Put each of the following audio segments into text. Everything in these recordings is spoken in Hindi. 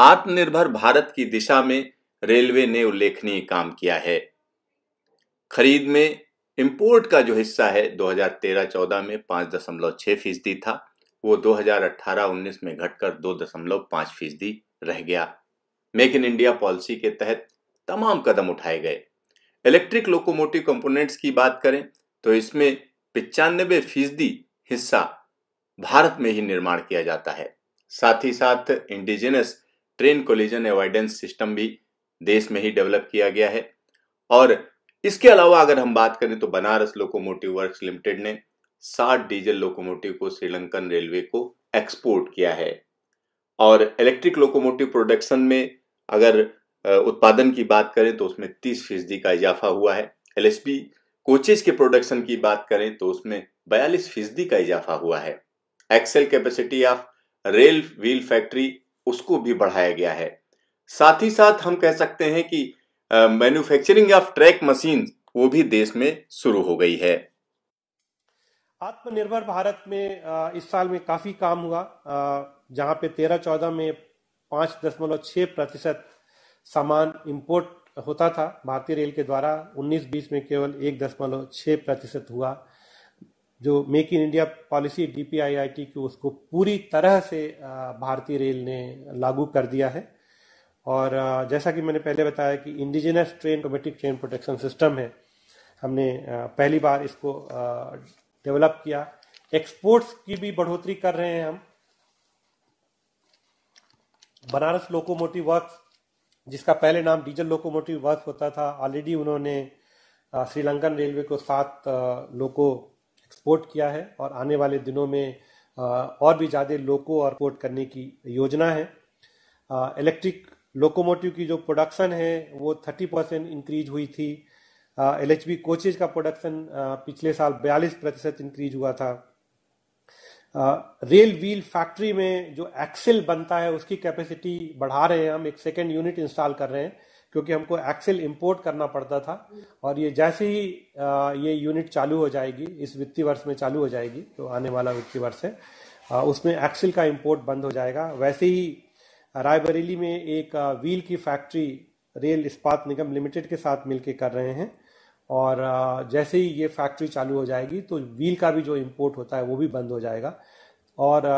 आत्मनिर्भर भारत की दिशा में रेलवे ने उल्लेखनीय काम किया है खरीद में इंपोर्ट का जो हिस्सा है 2013-14 में 5.6 दशमलव फीसदी था वो 2018-19 में घटकर दो दशमलव फीसदी रह गया मेक इन इंडिया पॉलिसी के तहत तमाम कदम उठाए गए इलेक्ट्रिक लोकोमोटिव कंपोनेंट्स की बात करें तो इसमें पिचानबे फीसदी हिस्सा भारत में ही निर्माण किया जाता है साथ ही साथ indigenous train collision avoidance system भी देश में ही डेवलप किया गया है और इसके अलावा अगर हम बात करें तो बनारस लोकोमोटिव वर्क्स लिमिटेड ने साठ डीजल लोकोमोटिव को श्रीलंकन रेलवे को एक्सपोर्ट किया है और इलेक्ट्रिक लोकोमोटिव प्रोडक्शन में अगर उत्पादन की बात करें तो उसमें तीस फीसदी का इजाफा हुआ है एल कोचेज के प्रोडक्शन की बात करें तो उसमें बयालीस फीसदी का इजाफा हुआ है axle capacity of rail wheel factory उसको भी बढ़ाया गया है साथ ही साथ हम कह सकते हैं कि मैन्युफैक्चरिंग ऑफ ट्रैक मशीन वो भी देश में शुरू हो गई है आत्मनिर्भर भारत में इस साल में काफी काम हुआ जहां पे तेरह चौदह में पांच दशमलव छह प्रतिशत सामान इंपोर्ट होता था भारतीय रेल के द्वारा उन्नीस बीस में केवल एक दशमलव छह प्रतिशत हुआ जो make in India policy DPIIT की उसको पूरी तरह से भारतीय रेल ने लागू कर दिया है और जैसा कि मैंने पहले बताया कि indigenous train automatic train protection system है हमने पहली बार इसको डेवलप किया एक्सपोर्ट्स की भी बढ़ोतरी कर रहे हैं हम बनारस लोकोमोटिव वर्क्स जिसका पहले नाम डीजल लोकोमोटिव वर्क होता था ऑलरेडी उन्होंने श्रीलंकन रेलवे को सात लोको एक्सपोर्ट किया है और आने वाले दिनों में और भी ज़्यादा लोको और पोर्ट करने की योजना है इलेक्ट्रिक लोकोमोटिव की जो प्रोडक्शन है वो 30 परसेंट इंक्रीज हुई थी एल एच कोचेज का प्रोडक्शन पिछले साल बयालीस प्रतिशत इंक्रीज हुआ था रेल व्हील फैक्ट्री में जो एक्सेल बनता है उसकी कैपेसिटी बढ़ा रहे हैं हम एक सेकेंड यूनिट इंस्टॉल कर रहे हैं क्योंकि हमको एक्सेल इंपोर्ट करना पड़ता था और ये जैसे ही ये यूनिट चालू हो जाएगी इस वित्तीय वर्ष में चालू हो जाएगी जो तो आने वाला वित्तीय वर्ष है उसमें एक्सेल का इम्पोर्ट बंद हो जाएगा वैसे ही रायबरेली में एक व्हील की फैक्ट्री रेल इस्पात निगम लिमिटेड के साथ मिलकर कर रहे हैं और जैसे ही ये फैक्ट्री चालू हो जाएगी तो व्हील का भी जो इम्पोर्ट होता है वो भी बंद हो जाएगा और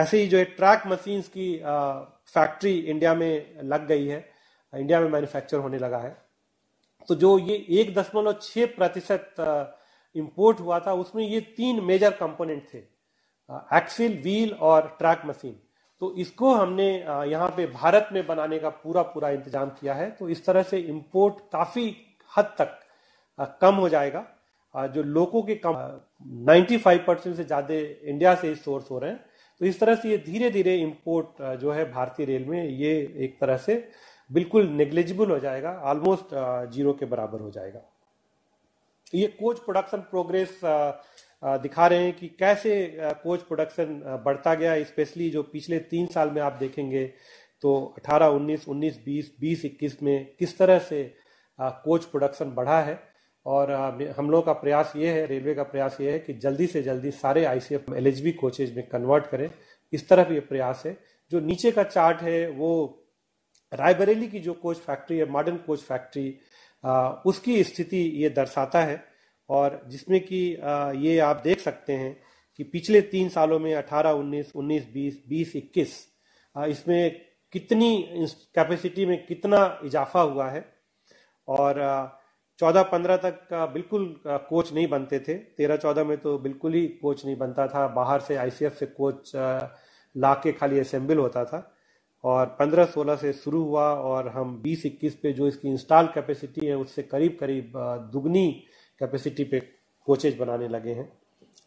ऐसे ही जो है ट्रैक मशीन्स की फैक्ट्री इंडिया में लग गई है इंडिया में मैन्युफैक्चर होने लगा है तो जो ये एक दशमलव छह प्रतिशत इम्पोर्ट हुआ था उसमें ये तीन मेजर कंपोनेंट थे एक्सिल व्हील और ट्रैक मशीन तो इसको हमने यहाँ पे भारत में बनाने का पूरा पूरा इंतजाम किया है तो इस तरह से इम्पोर्ट काफ़ी हद तक कम हो जाएगा जो लोगों के कम 95 परसेंट से ज़्यादा इंडिया से ही सोर्स हो रहे हैं तो इस तरह से ये धीरे धीरे इम्पोर्ट जो है भारतीय रेल में ये एक तरह से बिल्कुल नेग्लिजिबल हो जाएगा ऑलमोस्ट जीरो uh, के बराबर हो जाएगा ये कोच प्रोडक्शन प्रोग्रेस दिखा रहे हैं कि कैसे कोच uh, प्रोडक्शन uh, बढ़ता गया स्पेशली जो पिछले तीन साल में आप देखेंगे तो 18, 19, 19, 20, 20, 21 में किस तरह से कोच प्रोडक्शन बढ़ा है और हम लोग का प्रयास ये है रेलवे का प्रयास ये है कि जल्दी से जल्दी सारे I C F L H B coaches में कन्वर्ट करें इस तरह भी ये प्रयास है जो नीचे का चार्ट है वो रायबरेली की जो कोच फैक्ट्री है मॉडर्न कोच फैक्ट्री उसकी स्थिति ये दर्शाता है और जिसमें कि ये आप देख सकते हैं कि पिछले तीन सालों में 18, 19, 19, 20, 20, 21 इसमें कितनी कैपेसिटी में कितना इजाफा हुआ है और चौदह पंद्रह तक का बिल्कुल कोच नहीं बनते थे तेरह चौदह में तो बिल्कुल ही कोच नहीं बनता था बाहर से आईसीएफ से कोच ला के खाली असेंबल होता था और 15-16 से शुरू हुआ और हम 20-21 पे जो इसकी इंस्टॉल कैपेसिटी है उससे करीब करीब दुगनी कैपेसिटी पे कोचेज बनाने लगे हैं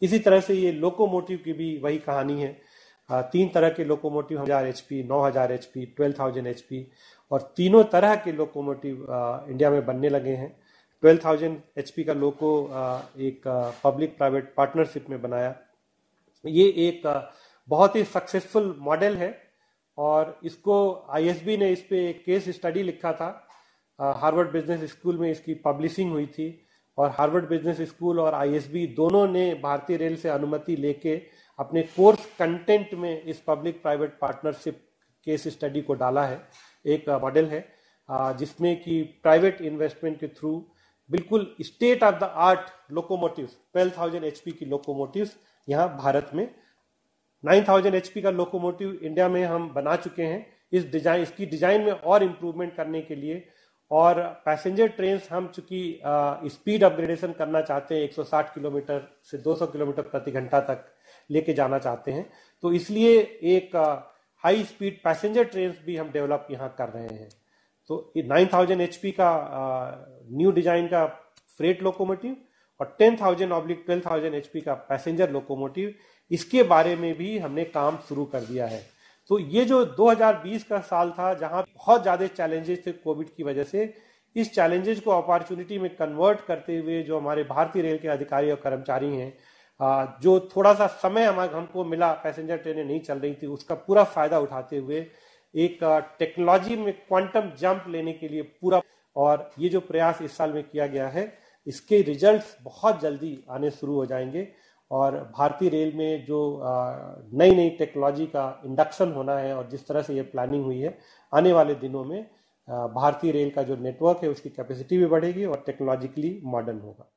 इसी तरह से ये लोकोमोटिव की भी वही कहानी है तीन तरह के लोकोमोटिव हजार एच पी नौ हजार H P twelve thousand H P और तीनों तरह के लोकोमोटिव इंडिया में बनने लगे हैं ट्वेल्व थाउजेंड एच पी का लोको एक पब्लिक प्राइवेट पार्टनरशिप में बनाया ये एक बहुत ही सक्सेसफुल मॉडल है और इसको आईएसबी ने इस पे एक केस स्टडी लिखा था हार्वर्ड बिजनेस स्कूल में इसकी पब्लिशिंग हुई थी और हार्वर्ड बिजनेस स्कूल और आईएसबी दोनों ने भारतीय रेल से अनुमति लेके अपने कोर्स कंटेंट में इस public private partnership case study को डाला है एक मॉडल है जिसमें कि प्राइवेट इन्वेस्टमेंट के थ्रू बिल्कुल state of the art locomotive thousand HP की लोकोमोटिव यहाँ भारत में 9000 एचपी का लोकोमोटिव इंडिया में हम बना चुके हैं इस डिजाइन इसकी डिजाइन में और इम्प्रूवमेंट करने के लिए और पैसेंजर ट्रेन हम चूंकि स्पीड अपग्रेडेशन करना चाहते हैं 160 किलोमीटर से 200 किलोमीटर प्रति घंटा तक लेके जाना चाहते हैं तो इसलिए एक हाई स्पीड पैसेंजर ट्रेन भी हम डेवलप यहाँ कर रहे हैं तो 9000 एचपी का न्यू डिजाइन का फ्रेट लोकोमोटिव और थाउजेंड ऑब्लिक थाउजेंड एचपी का पैसेंजर लोकोमोटिव इसके बारे में भी हमने काम शुरू कर दिया है तो ये जो 2020 का साल था जहां बहुत ज्यादा चैलेंजेस थे कोविड की वजह से इस चैलेंजेस को अपॉर्चुनिटी में कन्वर्ट करते हुए जो हमारे भारतीय रेल के अधिकारी और कर्मचारी हैं जो थोड़ा सा समय हमारे हमको मिला पैसेंजर ट्रेनें नहीं चल रही थी उसका पूरा फायदा उठाते हुए एक टेक्नोलॉजी में क्वांटम जंप लेने के लिए पूरा और ये जो प्रयास इस साल में किया गया है इसके रिजल्ट्स बहुत जल्दी आने शुरू हो जाएंगे और भारतीय रेल में जो नई नई टेक्नोलॉजी का इंडक्शन होना है और जिस तरह से ये प्लानिंग हुई है आने वाले दिनों में भारतीय रेल का जो नेटवर्क है उसकी कैपेसिटी भी बढ़ेगी और टेक्नोलॉजिकली मॉडर्न होगा